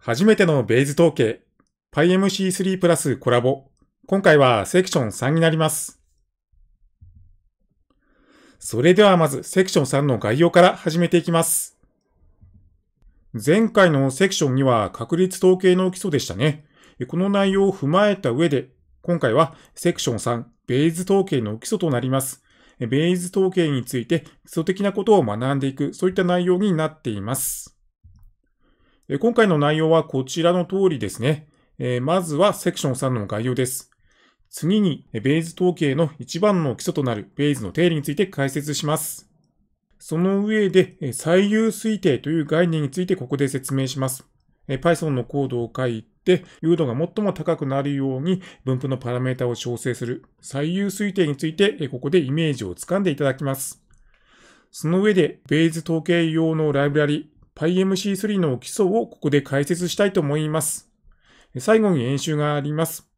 初めてのベイズ統計、PyMC3 プラスコラボ。今回はセクション3になります。それではまずセクション3の概要から始めていきます。前回のセクションには確率統計の基礎でしたね。この内容を踏まえた上で、今回はセクション3、ベイズ統計の基礎となります。ベイズ統計について基礎的なことを学んでいく、そういった内容になっています。え今回の内容はこちらの通りですね。えまずはセクション3の概要です。次に、ベイズ統計の一番の基礎となるベイズの定理について解説します。その上で、最優推定という概念についてここで説明します。Python のコードを書いて、誘導が最も高くなるように分布のパラメータを調整する最優推定について、ここでイメージをつかんでいただきます。その上で、ベイズ統計用のライブラリ、PyMC3 の基礎をここで解説したいと思います。最後に演習があります。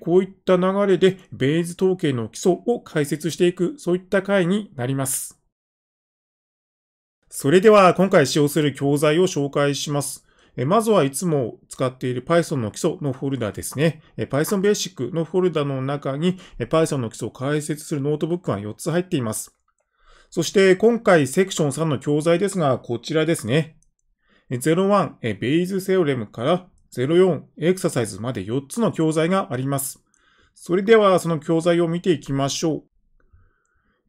こういった流れでベイズ統計の基礎を解説していく、そういった回になります。それでは今回使用する教材を紹介します。まずはいつも使っている Python の基礎のフォルダですね。Python Basic のフォルダの中に Python の基礎を解説するノートブックが4つ入っています。そして今回セクション3の教材ですが、こちらですね。01、ベイズセオレムから04、エクササイズまで4つの教材があります。それではその教材を見ていきましょ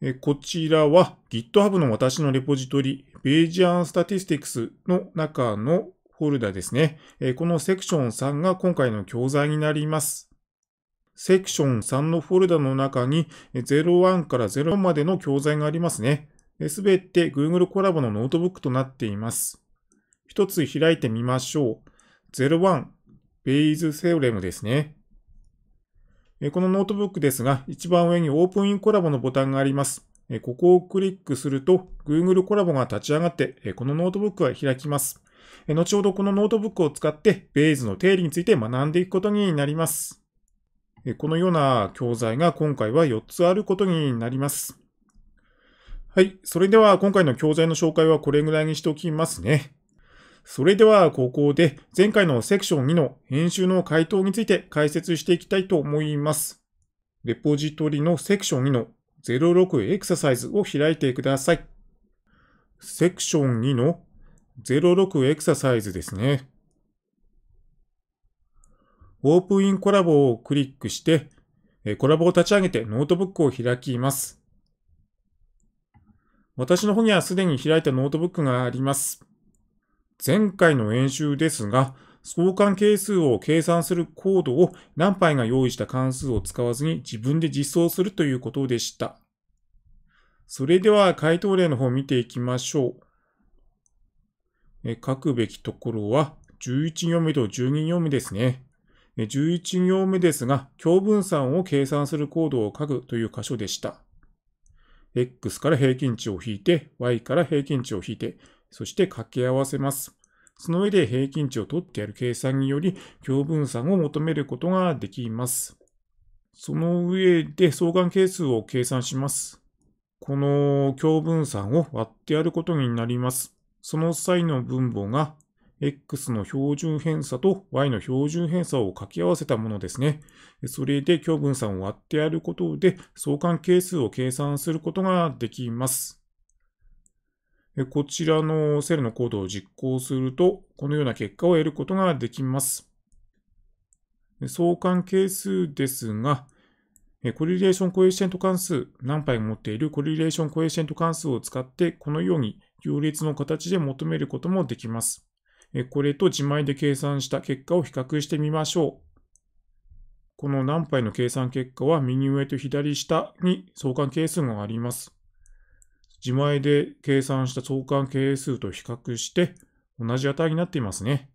う。こちらは GitHub の私のレポジトリ、ベージアンスタティスティクスの中のフォルダですね。このセクション3が今回の教材になります。セクション3のフォルダの中に01から04までの教材がありますね。すべて Google コラボのノートブックとなっています。一つ開いてみましょう。01、ベイズセオレムですね。このノートブックですが、一番上にオープンインコラボのボタンがあります。ここをクリックすると、Google コラボが立ち上がって、このノートブックが開きます。後ほどこのノートブックを使って、ベイズの定理について学んでいくことになります。このような教材が今回は4つあることになります。はい。それでは今回の教材の紹介はこれぐらいにしておきますね。それではここで前回のセクション2の編集の回答について解説していきたいと思います。レポジトリのセクション2の06エクササイズを開いてください。セクション2の06エクササイズですね。オープンインコラボをクリックして、コラボを立ち上げてノートブックを開きます。私の方にはすでに開いたノートブックがあります。前回の演習ですが、相関係数を計算するコードを何杯が用意した関数を使わずに自分で実装するということでした。それでは回答例の方を見ていきましょう。え書くべきところは11行目と12行目ですね。11行目ですが、共分散を計算するコードを書くという箇所でした。x から平均値を引いて、y から平均値を引いて、そして掛け合わせます。その上で平均値を取ってやる計算により、共分散を求めることができます。その上で相関係数を計算します。この共分散を割ってやることになります。その際の分母が x の標準偏差と y の標準偏差を掛け合わせたものですね。それで共分散を割ってやることで相関係数を計算することができます。こちらのセルのコードを実行すると、このような結果を得ることができます。相関係数ですが、コリレーションコエシェント関数、何杯持っているコリレーションコエシェント関数を使って、このように行列の形で求めることもできます。これと自前で計算した結果を比較してみましょう。この何杯の計算結果は右上と左下に相関係数があります。自前で計算した相関係数と比較して、同じ値になっていますね。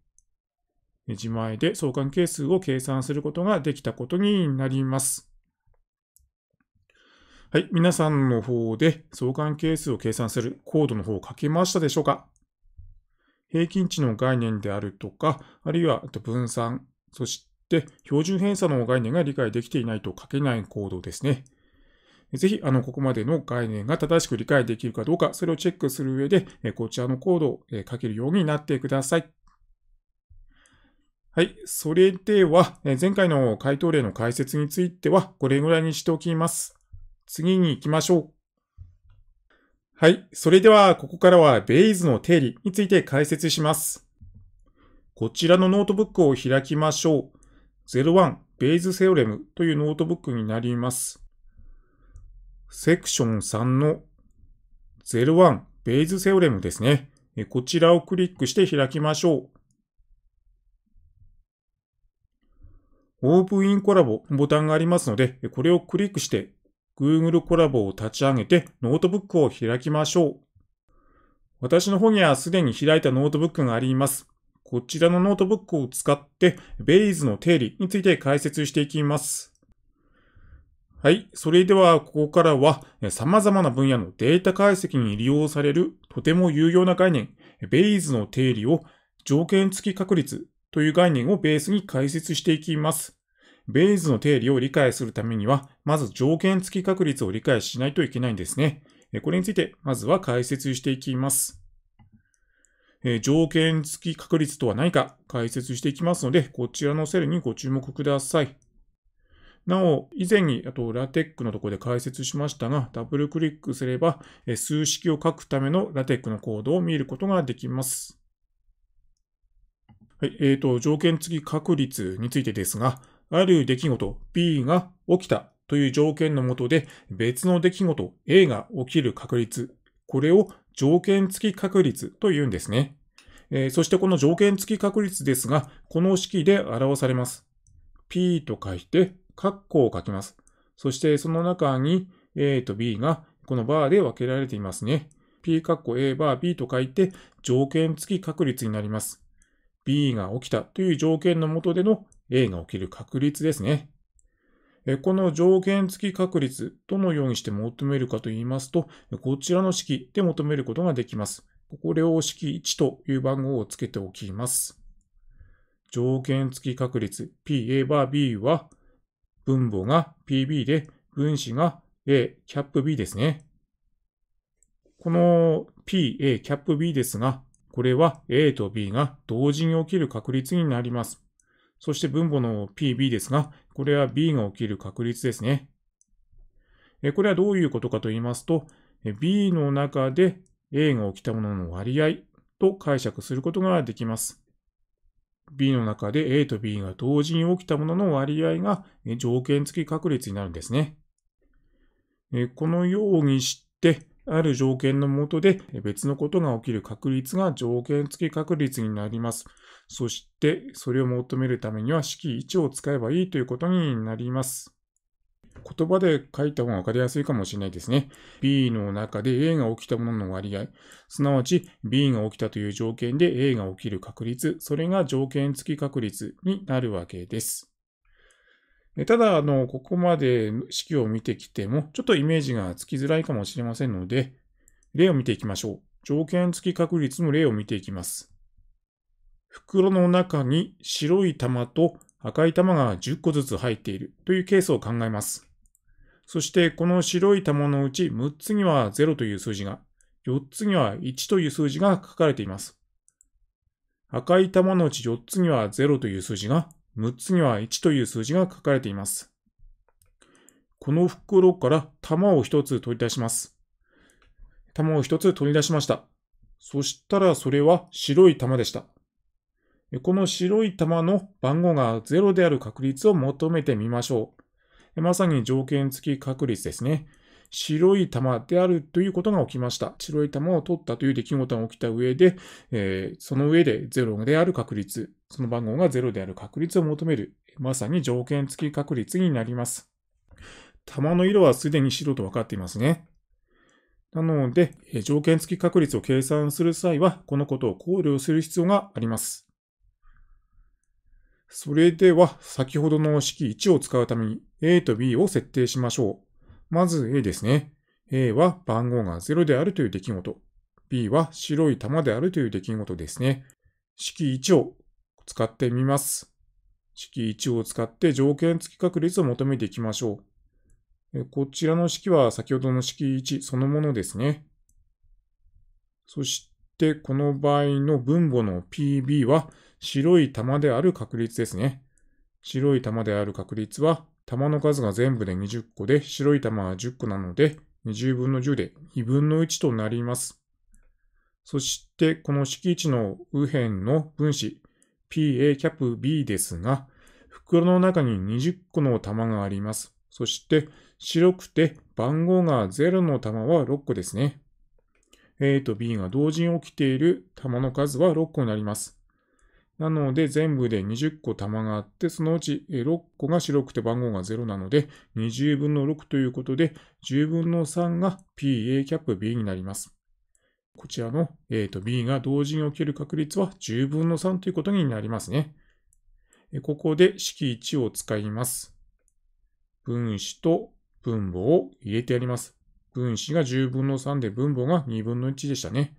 自前で相関係数を計算することができたことになります。はい。皆さんの方で相関係数を計算するコードの方を書けましたでしょうか平均値の概念であるとか、あるいは分散、そして標準偏差の概念が理解できていないと書けないコードですね。ぜひ、あの、ここまでの概念が正しく理解できるかどうか、それをチェックする上で、こちらのコードを書けるようになってください。はい。それでは、前回の回答例の解説については、これぐらいにしておきます。次に行きましょう。はい。それでは、ここからはベイズの定理について解説します。こちらのノートブックを開きましょう。01、ベイズセオレムというノートブックになります。セクション3の01ベイズセオレムですね。こちらをクリックして開きましょう。オープンインコラボボタンがありますので、これをクリックして Google コラボを立ち上げてノートブックを開きましょう。私の方にはすでに開いたノートブックがあります。こちらのノートブックを使って、ベイズの定理について解説していきます。はい。それでは、ここからは、様々な分野のデータ解析に利用されるとても有用な概念、ベイズの定理を条件付き確率という概念をベースに解説していきます。ベイズの定理を理解するためには、まず条件付き確率を理解しないといけないんですね。これについて、まずは解説していきます。条件付き確率とは何か解説していきますので、こちらのセルにご注目ください。なお、以前に、あと、ラテックのところで解説しましたが、ダブルクリックすれば、数式を書くためのラテックのコードを見ることができます。はい、えっ、ー、と、条件付き確率についてですが、ある出来事 B が起きたという条件のもとで、別の出来事 A が起きる確率、これを条件付き確率と言うんですね。えー、そしてこの条件付き確率ですが、この式で表されます。P と書いて括弧を書きます。そしてその中に A と B がこのバーで分けられていますね。P 括弧 A バー B と書いて条件付き確率になります。B が起きたという条件の下での A が起きる確率ですね。この条件付き確率、どのようにして求めるかと言いますと、こちらの式で求めることができます。これを式1という番号をつけておきます。条件付き確率 PA バー B は分母が PB で、分子が A、キャップ B ですね。この P、A、キャップ B ですが、これは A と B が同時に起きる確率になります。そして分母の PB ですが、これは B が起きる確率ですね。これはどういうことかと言いますと、B の中で A が起きたものの割合と解釈することができます。B の中で A と B が同時に起きたものの割合が条件付き確率になるんですね。このようにして、ある条件のもとで別のことが起きる確率が条件付き確率になります。そして、それを求めるためには式1を使えばいいということになります。言葉で書いた方が分かりやすいかもしれないですね。B の中で A が起きたものの割合、すなわち B が起きたという条件で A が起きる確率、それが条件付き確率になるわけです。ただ、あの、ここまで式を見てきても、ちょっとイメージがつきづらいかもしれませんので、例を見ていきましょう。条件付き確率の例を見ていきます。袋の中に白い玉と赤い玉が10個ずつ入っているというケースを考えます。そしてこの白い玉のうち6つには0という数字が、4つには1という数字が書かれています。赤い玉のうち4つには0という数字が、6つには1という数字が書かれています。この袋から玉を1つ取り出します。玉を1つ取り出しました。そしたらそれは白い玉でした。この白い玉の番号が0である確率を求めてみましょう。まさに条件付き確率ですね。白い玉であるということが起きました。白い玉を取ったという出来事が起きた上で、えー、その上で0である確率、その番号が0である確率を求める。まさに条件付き確率になります。玉の色はすでに白と分かっていますね。なので、条件付き確率を計算する際は、このことを考慮する必要があります。それでは、先ほどの式1を使うために A と B を設定しましょう。まず A ですね。A は番号が0であるという出来事。B は白い玉であるという出来事ですね。式1を使ってみます。式1を使って条件付き確率を求めていきましょう。こちらの式は先ほどの式1そのものですね。そして、この場合の分母の PB は白い玉である確率ですね。白い玉である確率は玉の数が全部で20個で、白い玉は10個なので、20分の10で2分の1となります。そして、この式位置の右辺の分子 PA キャップ B ですが、袋の中に20個の玉があります。そして、白くて番号が0の玉は6個ですね。A と B が同時に起きている玉の数は6個になります。なので全部で20個玉があって、そのうち6個が白くて番号が0なので、20分の6ということで、10分の3が PA キャップ B になります。こちらの、A と B が同時に起きる確率は10分の3ということになりますね。ここで式1を使います。分子と分母を入れてやります。分子が10分の3で分母が2分の1でしたね。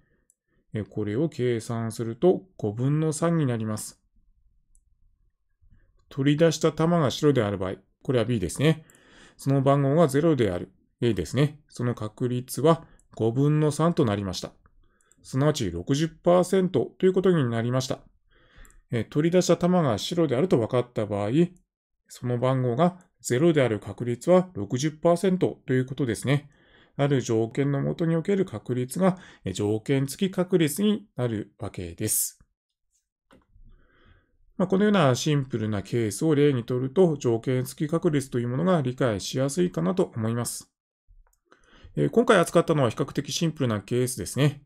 これを計算すると5分の3になります。取り出した玉が白である場合、これは B ですね。その番号が0である A ですね。その確率は5分の3となりました。すなわち60%ということになりました。え取り出した玉が白であると分かった場合、その番号が0である確率は60%ということですね。ある条件のもとにおける確率が条件付き確率になるわけです。まあ、このようなシンプルなケースを例にとると、条件付き確率というものが理解しやすいかなと思います。え今回扱ったのは比較的シンプルなケースですね。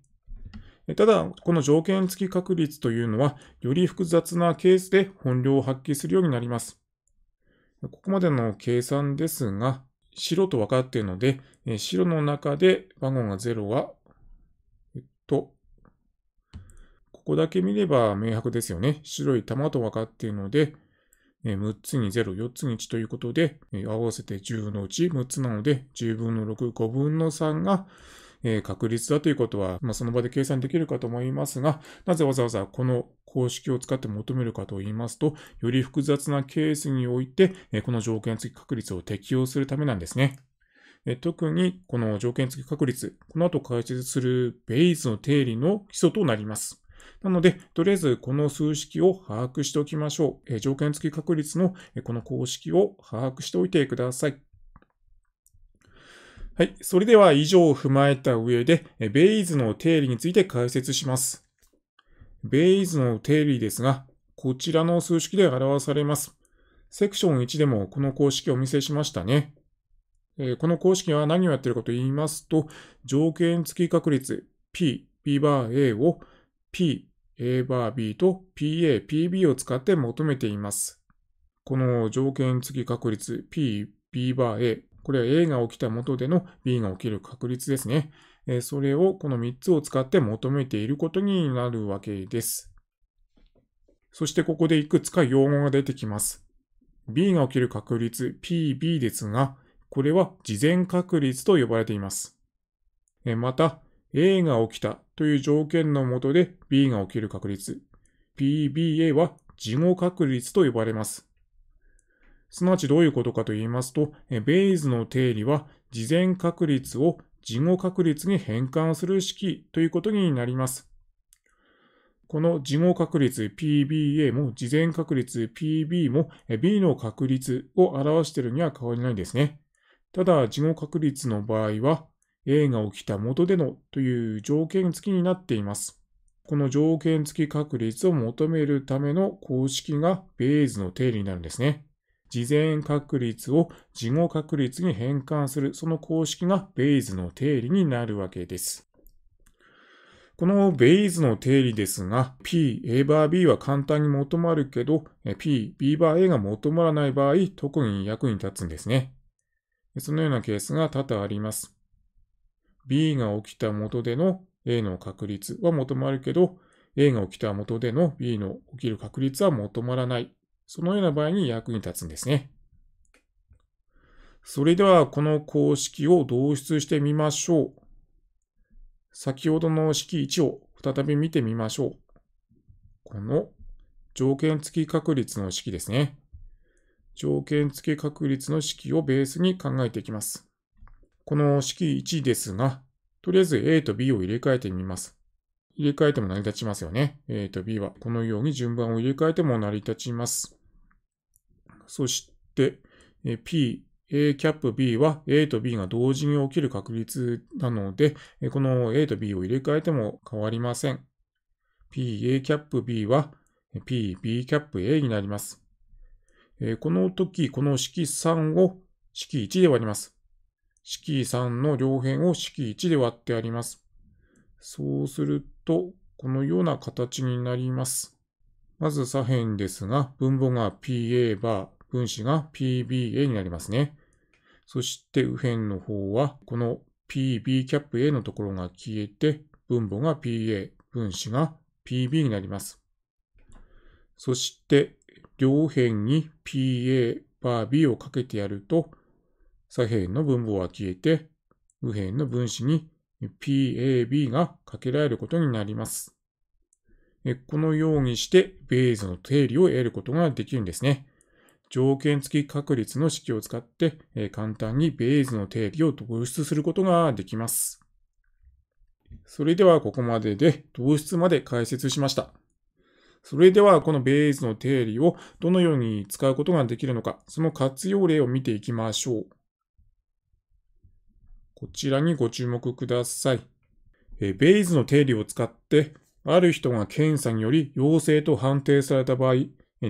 ただ、この条件付き確率というのは、より複雑なケースで本領を発揮するようになります。ここまでの計算ですが、白と分かっているので、えー、白の中で番号が0は、えっと、ここだけ見れば明白ですよね。白い玉と分かっているので、えー、6つに0、4つに1ということで、えー、合わせて10のうち6つなので、10分の6、5分の3が、え確率だということは、まあ、その場で計算できるかと思いますが、なぜわざわざこの公式を使って求めるかと言いますと、より複雑なケースにおいて、えこの条件付き確率を適用するためなんですね。特にこの条件付き確率、この後解説するベイズの定理の基礎となります。なので、とりあえずこの数式を把握しておきましょう。条件付き確率のこの公式を把握しておいてください。はい。それでは以上を踏まえた上で、ベイズの定理について解説します。ベイズの定理ですが、こちらの数式で表されます。セクション1でもこの公式をお見せしましたね。この公式は何をやっているかと言いますと、条件付き確率 P、P バー A を P、A バー B と PA、PB を使って求めています。この条件付き確率 P、B バー A、これは A が起きた元での B が起きる確率ですね。それをこの3つを使って求めていることになるわけです。そしてここでいくつか用語が出てきます。B が起きる確率 PB ですが、これは事前確率と呼ばれています。また、A が起きたという条件のもとで B が起きる確率、PBA は事後確率と呼ばれます。すなわちどういうことかと言いますと、ベイズの定理は、事前確率を事後確率に変換する式ということになります。この事後確率 PBA も事前確率 PB も B の確率を表しているには変わりないですね。ただ、事後確率の場合は A が起きた元でのという条件付きになっています。この条件付き確率を求めるための公式がベーズの定理になるんですね。事前確率を事後確率に変換する、その公式がベイズの定理になるわけです。このベイズの定理ですが、P、A バー B は簡単に求まるけど、P、B バー A が求まらない場合、特に役に立つんですね。そのようなケースが多々あります。B が起きた元での A の確率は求まるけど、A が起きた元での B の起きる確率は求まらない。そのような場合に役に立つんですね。それではこの公式を導出してみましょう。先ほどの式1を再び見てみましょう。この条件付き確率の式ですね。条件付き確率の式をベースに考えていきます。この式1ですが、とりあえず A と B を入れ替えてみます。入れ替えても成り立ちますよね。A と B はこのように順番を入れ替えても成り立ちます。そして、え P、A キャップ B は A と B が同時に起きる確率なので、この A と B を入れ替えても変わりません。P、A キャップ B は P、B キャップ A になります。この時、この式3を式1で割ります。式3の両辺を式1で割ってあります。そうすると、このような形になります。まず左辺ですが、分母が PA バー、分子が PBA になりますね。そして右辺の方は、この PB キャップ A のところが消えて、分母が PA、分子が PB になります。そして、両辺に PA バー B をかけてやると、左辺の分母は消えて、右辺の分子に PAB がかけられることになります。このようにして、ベーズの定理を得ることができるんですね。条件付き確率の式を使って、簡単にベーズの定理を導出することができます。それではここまでで導出まで解説しました。それではこのベーズの定理をどのように使うことができるのか、その活用例を見ていきましょう。こちらにご注目ください。ベーズの定理を使ってある人が検査により陽性と判定された場合、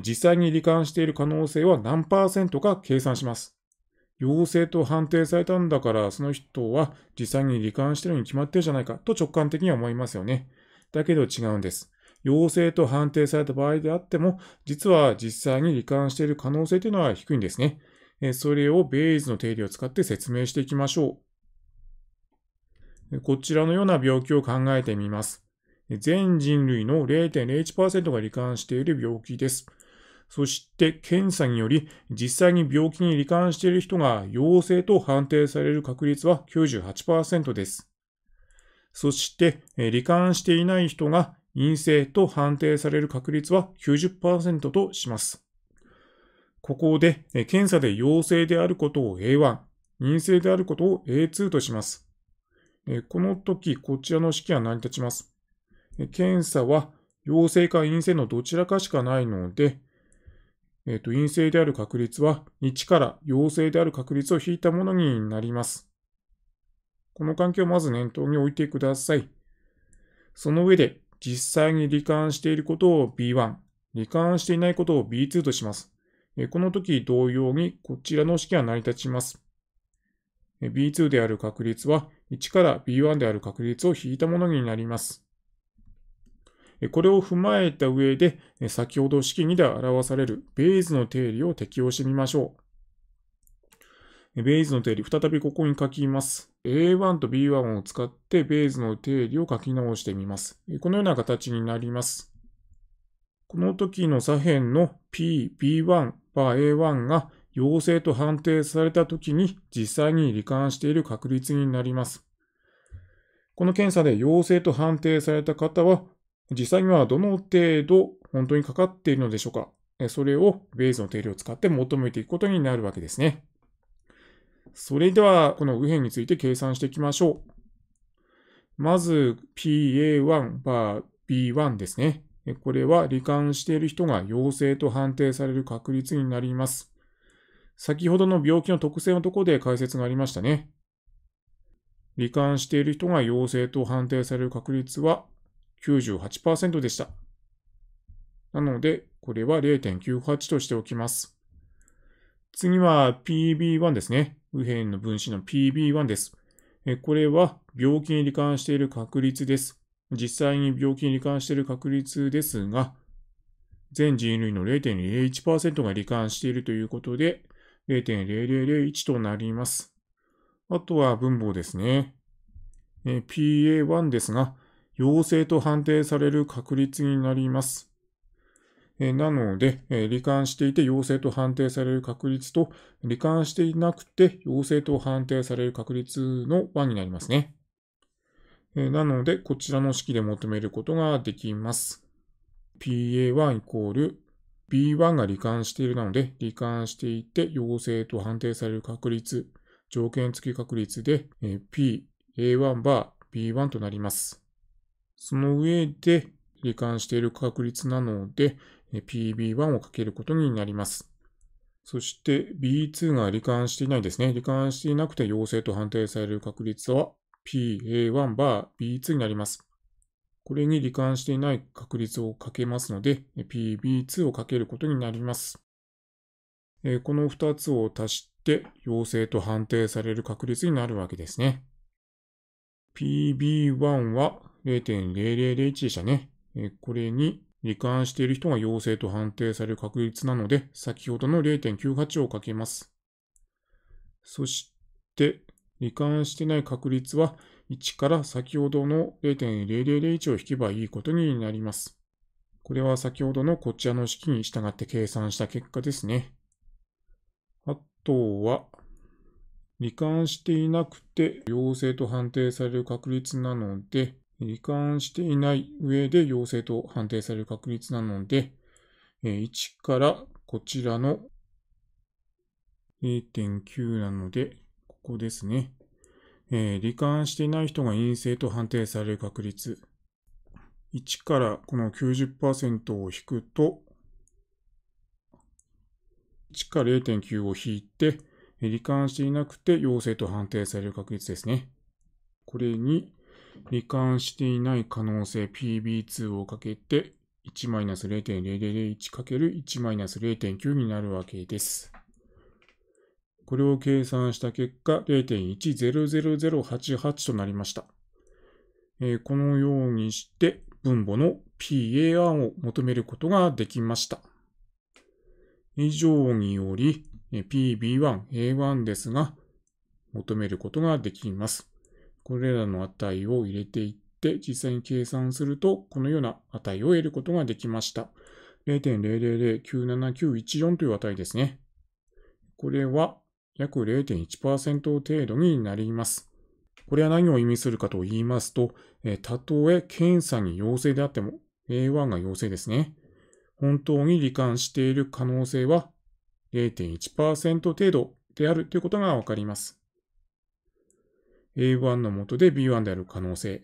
実際に罹患している可能性は何パーセントか計算します。陽性と判定されたんだから、その人は実際に罹患してるに決まってるじゃないかと直感的には思いますよね。だけど違うんです。陽性と判定された場合であっても、実は実際に罹患している可能性というのは低いんですね。それをベイズの定理を使って説明していきましょう。こちらのような病気を考えてみます。全人類の0.01%が罹患している病気です。そして検査により実際に病気に罹患している人が陽性と判定される確率は98%です。そして罹患していない人が陰性と判定される確率は90%とします。ここで検査で陽性であることを A1、陰性であることを A2 とします。この時、こちらの式は成り立ちます。検査は陽性か陰性のどちらかしかないので、えっ、と、陰性である確率は1から陽性である確率を引いたものになります。この環境をまず念頭に置いてください。その上で、実際に罹患していることを B1、罹患していないことを B2 とします。この時同様にこちらの式は成り立ちます。B2 である確率は1から B1 である確率を引いたものになります。これを踏まえた上で、先ほど式2で表されるベイズの定理を適用してみましょう。ベイズの定理、再びここに書きます。A1 と B1 を使ってベイズの定理を書き直してみます。このような形になります。この時の左辺の P、B1、バー A1 が陽性と判定された時に実際に罹患している確率になります。この検査で陽性と判定された方は実際にはどの程度本当にかかっているのでしょうかそれをベースの定量を使って求めていくことになるわけですね。それでは、この右辺について計算していきましょう。まず、PA1 バー B1 ですね。これは、罹患している人が陽性と判定される確率になります。先ほどの病気の特性のところで解説がありましたね。罹患している人が陽性と判定される確率は98%でした。なので、これは0.98としておきます。次は PB1 ですね。右辺の分子の PB1 です。これは病気に罹患している確率です。実際に病気に罹患している確率ですが、全人類の0.01%が罹患しているということで、0.0001となります。あとは分母ですね。PA1 ですが、陽性と判定される確率になります。えなので、え罹患していて陽性と判定される確率と、罹患していなくて陽性と判定される確率の和になりますね。えなので、こちらの式で求めることができます。PA1 イコール B1 が罹患しているなので、罹患していて陽性と判定される確率、条件付き確率で、え P、A1 バー B1 となります。その上で、罹患している確率なので、PB1 をかけることになります。そして B2 が罹患していないですね。罹患していなくて陽性と判定される確率は PA1 バー B2 になります。これに罹患していない確率をかけますので、PB2 をかけることになります。この2つを足して陽性と判定される確率になるわけですね。PB1 は0.0001でしたね。えこれに、罹患している人が陽性と判定される確率なので、先ほどの0.98をかけます。そして、罹患してない確率は、1から先ほどの0.0001を引けばいいことになります。これは先ほどのこちらの式に従って計算した結果ですね。あとは、罹患していなくて陽性と判定される確率なので、罹患していない上で陽性と判定される確率なので、1からこちらの0.9なので、ここですね。えー、罹患していない人が陰性と判定される確率。1からこの90%を引くと、1から0.9を引いて、罹患していなくて陽性と判定される確率ですね。これに、罹患していない可能性 PB2 をかけて 1-0.0001×1-0.9 になるわけです。これを計算した結果0.100088となりました。えこのようにして分母の PAR を求めることができました。以上により PB1A1 ですが求めることができます。これらの値を入れていって、実際に計算すると、このような値を得ることができました。0.0009791という値ですね。これは約0.1%程度になります。これは何を意味するかと言いますと、えたとえ検査に陽性であっても、A1 が陽性ですね。本当に罹患している可能性は0.1%程度であるということがわかります。A1 のもとで B1 である可能性、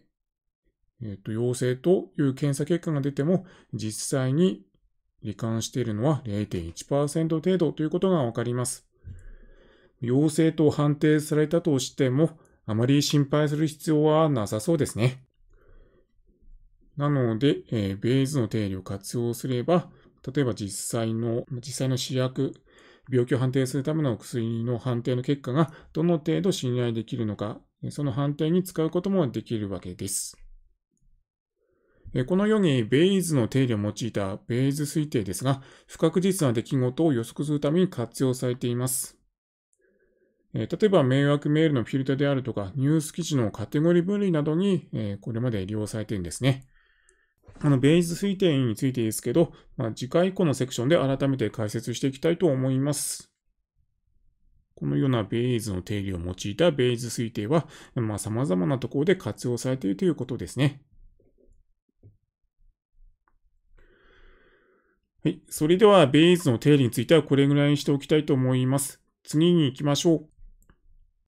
えっ、ー、と、陽性という検査結果が出ても、実際に罹患しているのは0.1%程度ということがわかります。陽性と判定されたとしても、あまり心配する必要はなさそうですね。なので、えー、ベイズの定理を活用すれば、例えば実際の、実際の試薬病気を判定するための薬の判定の結果がどの程度信頼できるのか、その判定に使うこともできるわけです。このようにベイズの定理を用いたベイズ推定ですが、不確実な出来事を予測するために活用されています。例えば迷惑メールのフィルターであるとか、ニュース記事のカテゴリー分類などにこれまで利用されているんですね。あの、ベイズ推定についてですけど、まあ、次回以降のセクションで改めて解説していきたいと思います。このようなベイズの定理を用いたベイズ推定は、まあ、様々なところで活用されているということですね。はい。それでは、ベイズの定理についてはこれぐらいにしておきたいと思います。次に行きましょう。